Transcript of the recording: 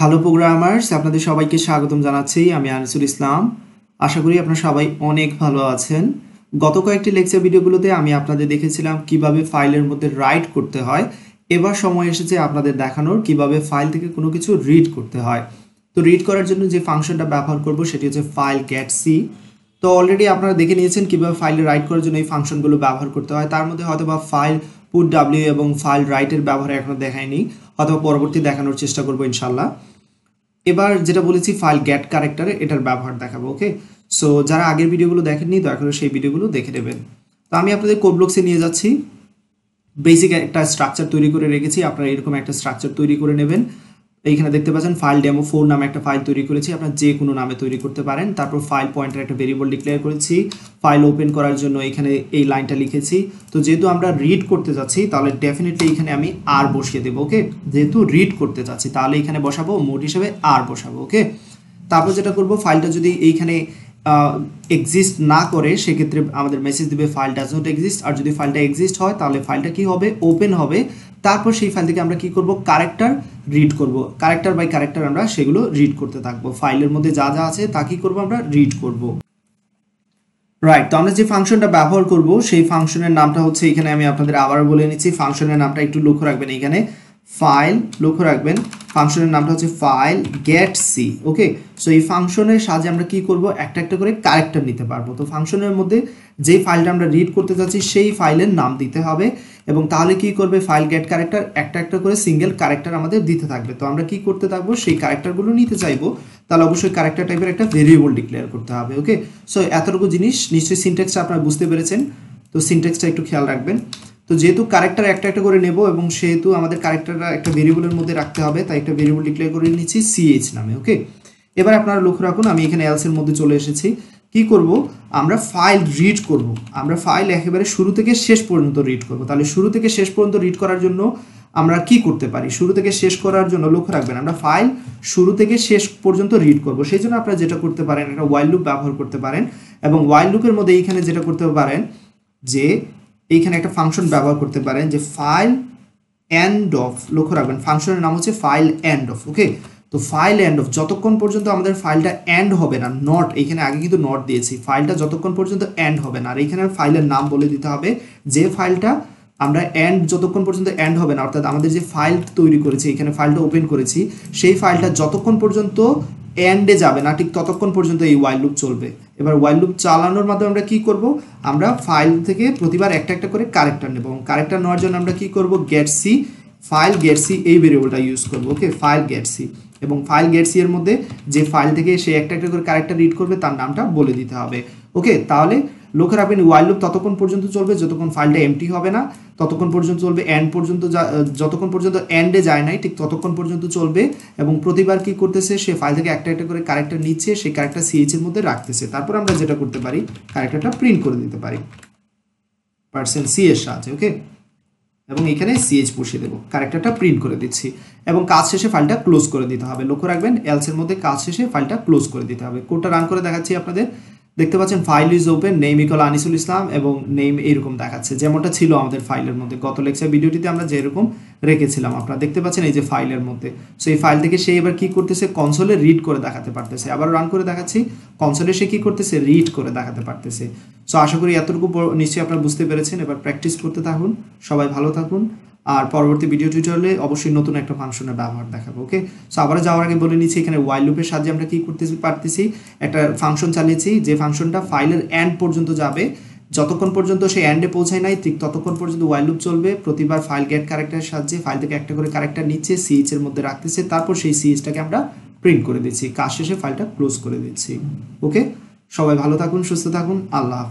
hello programmers আপনাদের সবাইকে স্বাগতম জানাচ্ছি আমি আনিসুল ইসলাম আশা করি আপনারা সবাই অনেক ভালো আছেন গত কয়েকটি লেকচার ভিডিওগুলোতে আমি আপনাদের দেখেছিলাম কিভাবে ফাইলের মধ্যে রাইট করতে হয় এবার সময় এসেছে আপনাদের দেখানোর কিভাবে ফাইল থেকে কোনো কিছু রিড করতে হয় তো রিড করার জন্য যে ফাংশনটা ব্যবহার করব সেটি হচ্ছে ফাইল ক্যাট সি তো অলরেডি আপনারা দেখে নিয়েছেন কিভাবে ফাইলে রাইট করার জন্য এই ফাংশনগুলো ব্যবহার করতে হয় তার মধ্যে হয়তো বা ফাইল পুট ডাব্লিউ এবং ফাইল রাইটের ব্যবহার এখনও দেখায়নি অথবা পরবর্তী দেখানোর চেষ্টা করবো ইনশাল্লাহ এবার যেটা বলেছি ফাইল গ্যাট ক্যারেক্টারে এটার ব্যবহার দেখাবো ওকে সো যারা আগের ভিডিওগুলো দেখেননি দয়া করে সেই ভিডিওগুলো দেখে নেবেন তো আমি আপনাদের কোডব্লক্সে নিয়ে যাচ্ছি বেসিক একটা স্ট্রাকচার তৈরি করে রেখেছি আপনারা এরকম একটা স্ট্রাকচার তৈরি করে নেবেন এইখানে দেখতে পাচ্ছেন ফাইল ডেমো ফোর নামে একটা ফাইল তৈরি করেছি আপনার যে কোনো নামে তৈরি করতে পারেন তারপর ফাইল পয়েন্টের একটা ভেরিয়েবল ডিক্লেয়ার করেছি ফাইল ওপেন করার জন্য এখানে এই লাইনটা লিখেছি তো যেহেতু আমরা রিড করতে যাচ্ছি তাহলে ডেফিনেটলি এখানে আমি আর বসিয়ে দেবো ওকে যেহেতু রিড করতে যাচ্ছি তাহলে এখানে বসাবো মোট হিসেবে আর বসাবো ওকে তারপর যেটা করব ফাইলটা যদি এইখানে এক্সিস্ট না করে সেক্ষেত্রে আমাদের মেসেজ দেবে ফাইল ডাজ নট এক্সিস্ট আর যদি ফাইলটা এক্সিস্ট হয় তাহলে ফাইলটা কি হবে ওপেন হবে তারপর সেই ফাইল থেকে আমরা কি করব ক্যারেক্টার রিড করব ক্যারেক্টার বাই ক্যারেক্টার আমরা সেগুলো রিড করতে থাকবো ফাইলের মধ্যে যা যা আছে তা কি করবো আমরা রিড করব রাইট তো আমরা যে ফাংশনটা ব্যবহার করব সেই ফাংশনের নামটা হচ্ছে এখানে আমি আপনাদের আবার বলে নিচ্ছি ফাংশনের নামটা একটু লক্ষ্য রাখবেন এখানে ফাইল লক্ষ্য রাখবেন ফাংশনের নামটা হচ্ছে file get C okay so এই ফাংশনের সাহায্যে আমরা কি করব একটা একটা করে ক্যারেক্টার নিতে পারবো তো ফাংশনের মধ্যে যেই ফাইলটা আমরা রিড করতে যাচ্ছি সেই ফাইলের নাম দিতে হবে এবং তাহলে কি করবে ফাইল গেট ক্যারেক্টার একটা একটা করে সিঙ্গেল ক্যারেক্টার আমাদের দিতে থাকবে তো আমরা কি করতে থাকবো সেই ক্যারেক্টারগুলো নিতে চাইবো তাহলে অবশ্যই ক্যারেক্টার টাইপের একটা ভেরিয়েবল ডিক্লেয়ার করতে হবে ওকে সো এতটুকু জিনিস নিশ্চয়ই সিনটেক্সটা আপনারা বুঝতে পেরেছেন তো সিনটেক্সটা একটু খেয়াল রাখবেন তো যেহেতু ক্যারেক্টার একটা একটা করে নেব এবং সেহেতু আমাদের ক্যারেক্টারটা একটা ভেরিয়েবলের মধ্যে রাখতে হবে তাই একটা ভেরিয়েবল ডিক্লেয়ার করে নিচ্ছি সিএইচ নামে ওকে এবার আপনারা লক্ষ্য রাখুন আমি এখানে এলসের মধ্যে চলে এসেছি কি করব আমরা ফাইল রিড করব আমরা ফাইল একেবারে শুরু থেকে শেষ পর্যন্ত রিড করব তাহলে শুরু থেকে শেষ পর্যন্ত রিড করার জন্য আমরা কি করতে পারি শুরু থেকে শেষ করার জন্য লক্ষ্য রাখবেন আমরা ফাইল শুরু থেকে শেষ পর্যন্ত রিড করব সেই জন্য আপনারা যেটা করতে পারেন একটা ওয়াইল্ড লুক ব্যবহার করতে পারেন এবং ওয়াইল্ড লুকের মধ্যে এইখানে যেটা করতে পারেন যে এইখানে একটা ফাংশন ব্যবহার করতে পারেন যে ফাইল এন্ড অফ লক্ষ্য রাখবেন ফাংশনের নাম হচ্ছে ফাইল এন্ড অফ ওকে তো ফাইল এন্ড অফ যতক্ষণ পর্যন্ত আমাদের ফাইলটা এন্ড হবে না নট এইখানে আগে কিন্তু নট দিয়েছি ফাইলটা যতক্ষণ পর্যন্ত এন্ড হবে না আর এইখানে ফাইলের নাম বলে দিতে হবে যে ফাইলটা আমরা এন্ড যতক্ষণ পর্যন্ত এন্ড হবে না অর্থাৎ আমাদের যে ফাইল তৈরি করেছি এখানে ফাইলটা ওপেন করেছি সেই ফাইলটা যতক্ষণ পর্যন্ত অ্যান্ডে যাবে না ঠিক ততক্ষণ পর্যন্ত এই ওয়াইল লুপ চলবে এবার ওয়াইল লুপ চালানোর মাধ্যমে আমরা কি করব আমরা ফাইল থেকে প্রতিবার একটা একটা করে কারেক্টার নেব এবং কারেক্টার নেওয়ার জন্য আমরা কি করব get C file get C এই ভেরিয়েবলটা ইউজ করব ওকে ফাইল গেট সি এবং ফাইল গেট সি এর মধ্যে যে ফাইল থেকে সে একটা একটা করে ক্যারেক্টার রিড করবে তার নামটা বলে দিতে হবে ওকে তাহলে লক্ষ্য রাখবেন ওয়াইল লুপ ততক্ষণ পর্যন্ত চলবে যতক্ষণ ফাইলটা এমটি হবে না ততক্ষণ পর্যন্ত চলবে এন্ড পর্যন্ত যতক্ষণ পর্যন্ত এন্ডে যায় নাই ঠিক ততক্ষণ পর্যন্ত চলবে এবং প্রতিবার কি করতেছে সে ফাইল থেকে একটা একটা করে ক্যারেক্টার নিচ্ছে সেই ক্যারেক্টার সিএইচের মধ্যে রাখতেছে তারপর আমরা যেটা করতে পারি ক্যারেক্টারটা প্রিন্ট করে দিতে পারি পার্সেন্ট সি এর সাহায্যে ওকে এবং এখানে সিএইচ বসিয়ে দেবো ক্যারেক্টারটা প্রিন্ট করে দিচ্ছি এবং কাজ শেষে ফাইলটা ক্লোজ করে দিতে হবে লক্ষ্য রাখবেন এলসের মধ্যে কাজ শেষে ফাইলটা ক্লোজ করে দিতে হবে কোডটা রান করে দেখাচ্ছি আপনাদের দেখতে পাচ্ছেন file is open name equal Anisul Islam এবং নেম এইরকম দেখাচ্ছে যেমনটা ছিল আমাদের ফাইলের মধ্যে গত লেকচার ভিডিওটিতে আমরা যেরকম রেখেছিলাম আপনারা দেখতে পাচ্ছেন এই যে ফাইলের মধ্যে সো এই ফাইল থেকে সে এবার কি করতেছে কনসোলে রিড করে দেখাতে পারতেছে আবার রান করে দেখাচ্ছি কনসোলে সে কি করতেছে রিড করে দেখাতে পারতেছে সো আশা করি এতটুকু নিশ্চয়ই আপনারা বুঝতে পেরেছেন এবার প্র্যাকটিস করতে থাকুন সবাই ভালো থাকুন আর পরবর্তী ভিডিও টিউটোরিয়ালে অবশ্যই নতুন একটা ফাংশনের ব্যবহার দেখাবো ওকে সো আবার যাওয়ার আগে বলে নিচ্ছি এখানে ওয়াইল লুপের সাহায্যে আমরা কি করতে পারতেছি একটা ফাংশন চালিয়েছি যে ফাংশনটা ফাইলের অ্যান্ড পর্যন্ত যাবে যতক্ষণ পর্যন্ত সেই অ্যান্ডে পৌঁছায় নাই ঠিক ততক্ষণ পর্যন্ত ওয়াইল লুপ চলবে প্রতিবার ফাইল গেট ক্যারেক্টারের সাহায্যে ফাইল থেকে একটা করে ক্যারেক্টার নিচ্ছে সিএইচ এর মধ্যে রাখতেছে তারপর সেই সিএইচটাকে আমরা প্রিন্ট করে দিচ্ছি কাজ শেষে ফাইলটা ক্লোজ করে দিচ্ছি ওকে সবাই ভালো থাকুন সুস্থ থাকুন আল্লাহ